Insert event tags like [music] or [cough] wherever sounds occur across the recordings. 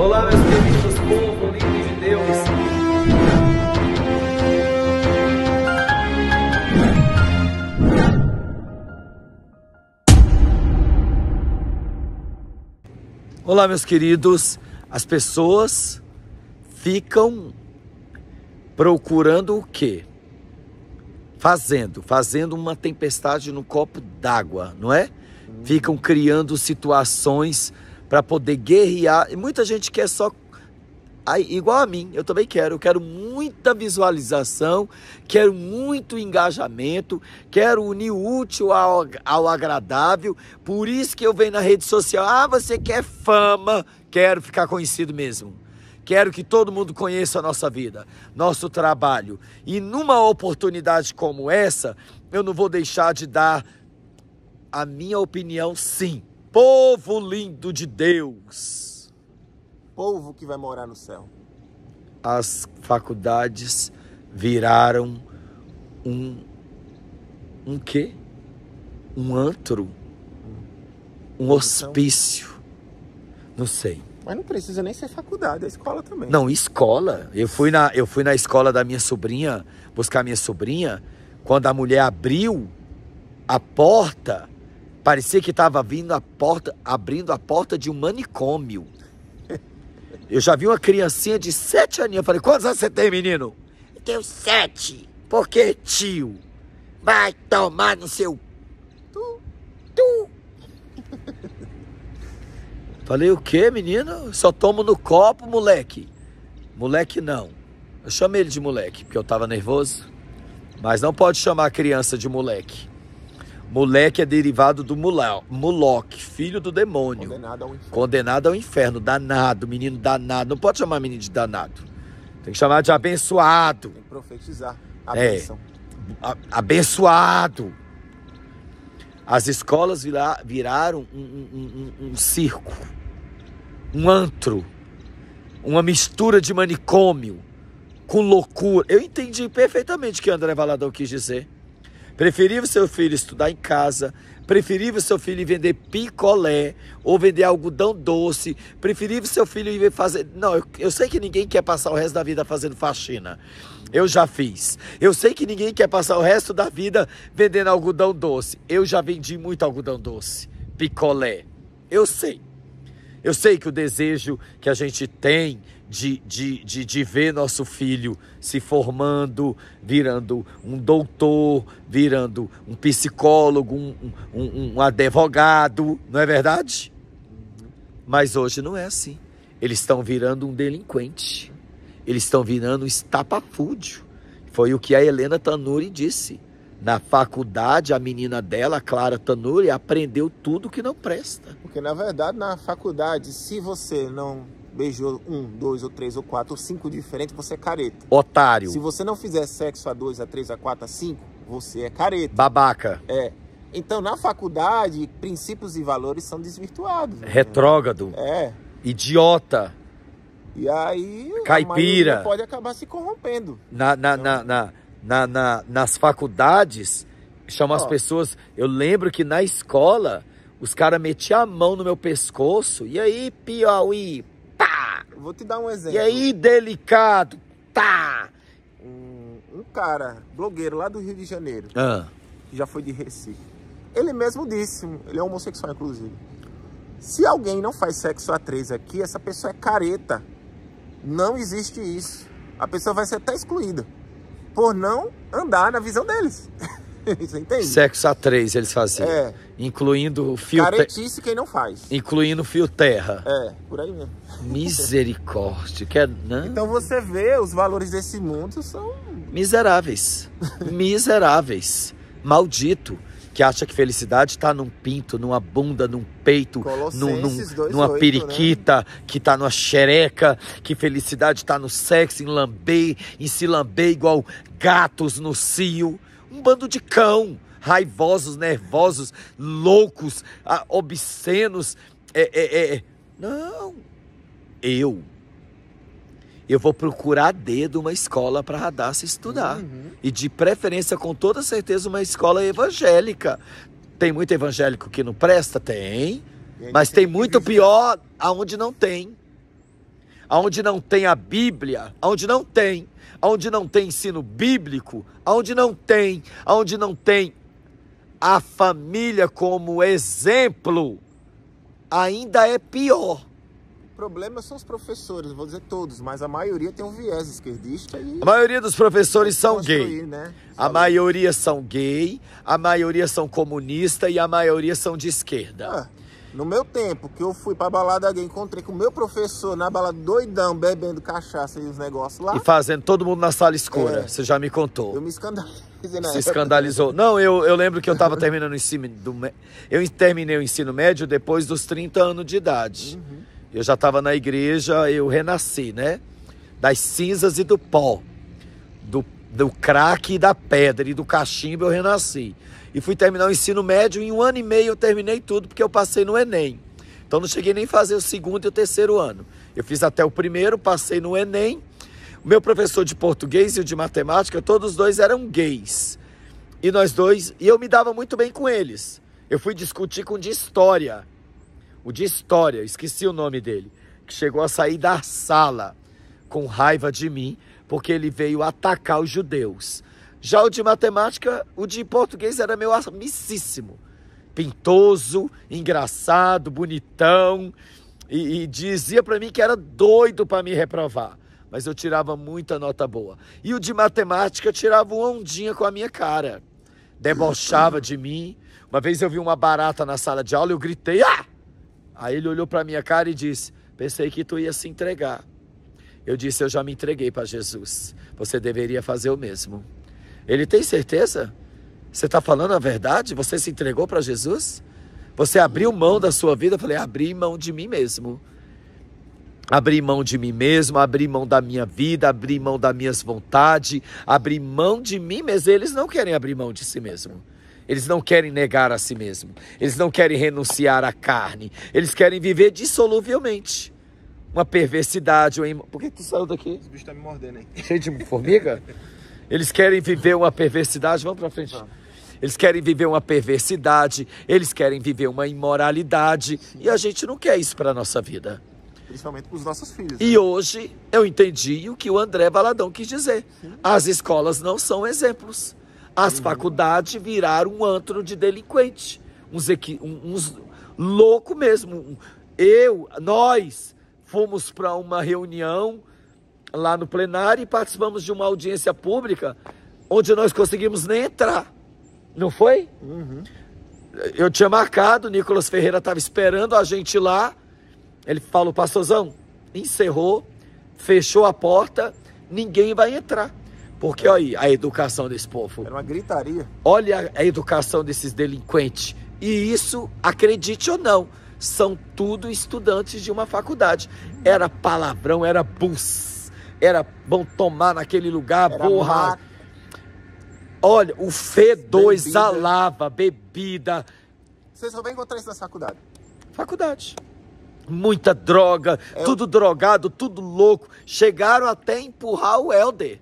Olá, meus queridos povo lindo de Deus. Olá, meus queridos. As pessoas ficam procurando o quê? Fazendo, fazendo uma tempestade no copo d'água, não é? Ficam criando situações para poder guerrear. E muita gente quer só Aí, igual a mim, eu também quero. Eu quero muita visualização, quero muito engajamento, quero unir o útil ao, ao agradável. Por isso que eu venho na rede social. Ah, você quer fama? Quero ficar conhecido mesmo. Quero que todo mundo conheça a nossa vida, nosso trabalho. E numa oportunidade como essa, eu não vou deixar de dar a minha opinião, sim Povo lindo de Deus. Povo que vai morar no céu. As faculdades viraram um um quê? Um antro. Um hospício. Não sei. Mas não precisa nem ser faculdade, é escola também. Não, escola. Eu fui na eu fui na escola da minha sobrinha, buscar minha sobrinha, quando a mulher abriu a porta, Parecia que estava vindo a porta, abrindo a porta de um manicômio. [laughs] Eu já vi uma criancinha de sete aninhos. Eu falei, quantos anos você tem, menino? Eu tenho sete. Por tio? Vai tomar no seu... Tu, tu. [laughs] Falei, o que, menino? Só tomo no copo, moleque. Moleque não. Eu chamei ele de moleque, porque eu estava nervoso. Mas não pode chamar a criança de moleque. Moleque é derivado do Mula, filho do demônio. Condenado ao inferno. Condenado ao inferno, danado, menino danado. Não pode chamar menino de danado. Tem que chamar de abençoado. Tem que profetizar a é, bênção. abençoado. As escolas vira, viraram um, um, um, um circo, um antro, uma mistura de manicômio com loucura. Eu entendi perfeitamente o que André Valadão quis dizer o seu filho estudar em casa, o seu filho vender picolé ou vender algodão doce, o seu filho ir fazer. Não, eu, eu sei que ninguém quer passar o resto da vida fazendo faxina. Eu já fiz. Eu sei que ninguém quer passar o resto da vida vendendo algodão doce. Eu já vendi muito algodão doce, picolé. Eu sei. Eu sei que o desejo que a gente tem de, de, de, de ver nosso filho se formando, virando um doutor, virando um psicólogo, um, um, um advogado, não é verdade? Mas hoje não é assim. Eles estão virando um delinquente. Eles estão virando um estapafúdio. Foi o que a Helena Tanuri disse. Na faculdade, a menina dela, a Clara Tanuri, aprendeu tudo que não presta. Porque, na verdade, na faculdade, se você não beijou um, dois, ou três, ou quatro, ou cinco diferentes, você é careta. Otário. Se você não fizer sexo a dois, a três, a quatro, a cinco, você é careta. Babaca. É. Então, na faculdade, princípios e valores são desvirtuados. Né? Retrógrado. É. Idiota. E aí... Caipira. Pode acabar se corrompendo. Na, na, então, na, na, na, nas faculdades, chama ó. as pessoas... Eu lembro que na escola... Os caras metiam a mão no meu pescoço. E aí, Piauí, Vou te dar um exemplo. E aí, delicado, tá! Um, um cara, blogueiro lá do Rio de Janeiro, ah. que já foi de Recife. Ele mesmo disse, ele é homossexual, inclusive. Se alguém não faz sexo a três aqui, essa pessoa é careta. Não existe isso. A pessoa vai ser até excluída por não andar na visão deles. [laughs] [laughs] Você entende? Sexo a três eles faziam. É. Incluindo o fio terra. Caretice quem não faz. Incluindo o fio terra. É, por aí mesmo. Misericórdia. Quer, é, não? Né? Então você vê, os valores desse mundo são... Miseráveis. Miseráveis. Maldito que acha que felicidade está num pinto, numa bunda, num peito, num, num, numa 8, né? periquita, né? que está numa xereca, que felicidade está no sexo, em lamber, em se lamber igual gatos no cio. Um bando de cão, raivosos, nervosos, loucos, ah, obscenos. É, é, é, é. Não. Eu. Eu vou procurar dedo uma escola para Radassa estudar. Uhum. E de preferência, com toda certeza, uma escola evangélica. Tem muito evangélico que não presta? Tem. Mas tem muito pior aonde não tem aonde não tem a Bíblia, aonde não tem, aonde não tem ensino bíblico, aonde não tem, aonde não tem a família como exemplo, ainda é pior. O problema são os professores, vou dizer todos, mas a maioria tem um viés esquerdista e... A maioria dos professores são gay. Né? A maioria são gay, a maioria são comunista e a maioria são de esquerda. Ah. No meu tempo, que eu fui pra balada gay, encontrei com o meu professor na balada doidão, bebendo cachaça e os negócios lá. E fazendo todo mundo na sala escura, é. você já me contou. Eu me escandalizei na Se escandalizou. Não, eu, eu lembro que eu tava terminando o ensino... Do, eu terminei o ensino médio depois dos 30 anos de idade. Uhum. Eu já tava na igreja, eu renasci, né? Das cinzas e do pó. Do, do craque e da pedra e do cachimbo eu renasci e fui terminar o ensino médio. Em um ano e meio eu terminei tudo porque eu passei no Enem. Então não cheguei nem a fazer o segundo e o terceiro ano. Eu fiz até o primeiro, passei no Enem. O meu professor de português e o de matemática, todos dois eram gays. E nós dois, e eu me dava muito bem com eles. Eu fui discutir com o de história. O de história, esqueci o nome dele, que chegou a sair da sala com raiva de mim, porque ele veio atacar os judeus. Já o de matemática, o de português era meu amicíssimo. Pintoso, engraçado, bonitão. E, e dizia para mim que era doido para me reprovar. Mas eu tirava muita nota boa. E o de matemática tirava uma ondinha com a minha cara. Debochava de mim. Uma vez eu vi uma barata na sala de aula e eu gritei: Ah! Aí ele olhou para minha cara e disse: Pensei que tu ia se entregar. Eu disse: Eu já me entreguei para Jesus. Você deveria fazer o mesmo. Ele tem certeza? Você está falando a verdade? Você se entregou para Jesus? Você abriu mão da sua vida? Eu falei, abri mão de mim mesmo. Abri mão de mim mesmo, abri mão da minha vida, abri mão das minhas vontades, abri mão de mim mesmo. Eles não querem abrir mão de si mesmo. Eles não querem negar a si mesmo. Eles não querem renunciar à carne. Eles querem viver dissoluvelmente. Uma perversidade. Uma... Por que tu saiu daqui? Os bichos estão tá me mordendo, hein? Cheio de formiga? [laughs] Eles querem viver uma perversidade. Vamos para frente. Eles querem viver uma perversidade, eles querem viver uma imoralidade. Sim. E a gente não quer isso para a nossa vida. Principalmente para os nossos filhos. E né? hoje eu entendi o que o André Baladão quis dizer. Sim. As escolas não são exemplos. As uhum. faculdades viraram um antro de delinquente. Uns, equi... uns louco mesmo. Eu, nós, fomos para uma reunião lá no plenário e participamos de uma audiência pública onde nós conseguimos nem entrar. Não foi? Uhum. Eu tinha marcado, o Nicolas Ferreira estava esperando a gente lá. Ele falou, pastorzão, encerrou, fechou a porta, ninguém vai entrar. Porque é. olha aí a educação desse povo. Era uma gritaria. Olha a educação desses delinquentes. E isso, acredite ou não, são tudo estudantes de uma faculdade. Uhum. Era palavrão, era buça era bom tomar naquele lugar, Era porra. Mar... Olha, o fedor exalava, bebida. Você só vai encontrar isso na faculdade. Faculdade. Muita droga, é tudo o... drogado, tudo louco. Chegaram até a empurrar o Helder.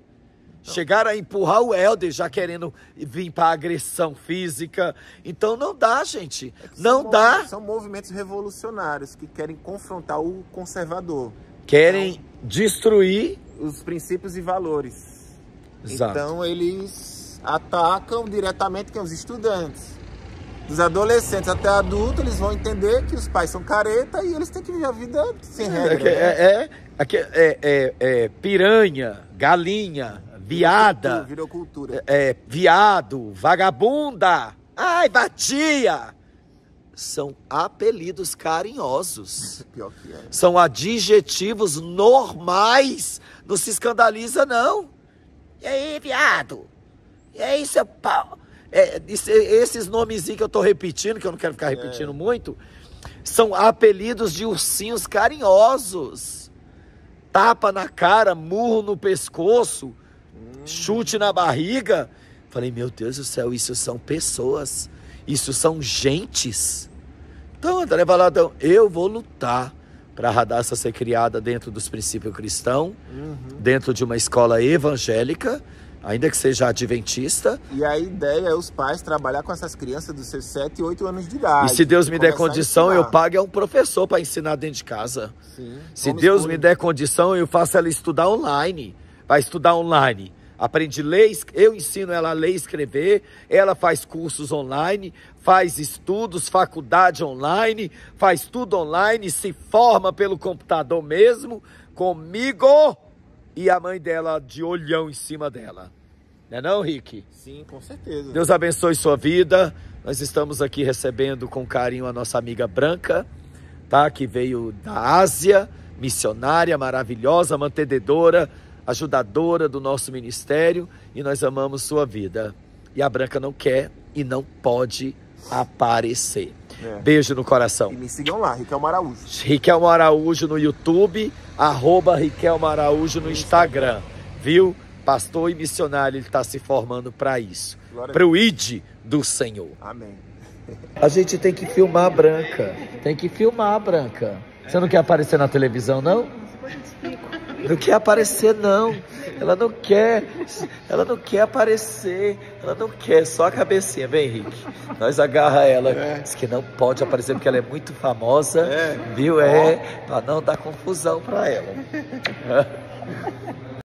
Chegaram a empurrar o Helder já querendo vir para agressão física. Então não dá, gente. É não são dá. Movimentos, são movimentos revolucionários que querem confrontar o conservador. Querem então... destruir os princípios e valores. Exato. Então eles atacam diretamente que os estudantes. Dos adolescentes até adultos, eles vão entender que os pais são careta e eles têm que viver a vida sem é regra. Né? É, é é, é, é, é piranha, galinha, viada. Virou cultura. Virou cultura. viado, vagabunda. Ai, batia! são apelidos carinhosos. É pior que é. São adjetivos normais. Não se escandaliza, não. E aí, viado? E aí, seu pau? É, esses nomezinhos que eu tô repetindo, que eu não quero ficar é. repetindo é. muito, são apelidos de ursinhos carinhosos. Tapa na cara, murro no pescoço, hum. chute na barriga. Falei, meu Deus do céu, isso são pessoas, isso são gentes. Então, André Valadão, então. eu vou lutar para a Radassa ser criada dentro dos princípios cristãos, uhum. dentro de uma escola evangélica, ainda que seja adventista. E a ideia é os pais trabalhar com essas crianças dos seus 7 e 8 anos de idade. E se Deus me der condição, eu pago a é um professor para ensinar dentro de casa. Sim, se Deus escolher. me der condição, eu faço ela estudar online. Vai estudar online. Aprende leis, eu ensino ela a ler e escrever, ela faz cursos online, faz estudos, faculdade online, faz tudo online, se forma pelo computador mesmo, comigo e a mãe dela de olhão em cima dela. Não é não, Rick? Sim, com certeza. Deus abençoe sua vida. Nós estamos aqui recebendo com carinho a nossa amiga Branca, tá? Que veio da Ásia, missionária maravilhosa, mantenedora ajudadora do nosso ministério e nós amamos sua vida. E a Branca não quer e não pode aparecer. É. Beijo no coração. E me sigam lá, Riquelmo Araújo. Riquelmo Araújo no YouTube, arroba Riquelmo Araújo no Instagram. Viu? Pastor e missionário, ele está se formando para isso. Para o ID do Senhor. Amém. A gente tem que filmar a Branca. Tem que filmar a Branca. Você não quer aparecer na televisão, não? Depois eu explico não quer aparecer não. Ela não quer, ela não quer aparecer, ela não quer, só a cabecinha, vem Henrique. Nós agarra ela, é. diz que não pode aparecer porque ela é muito famosa, é. viu? É, para não dar confusão para ela. [laughs]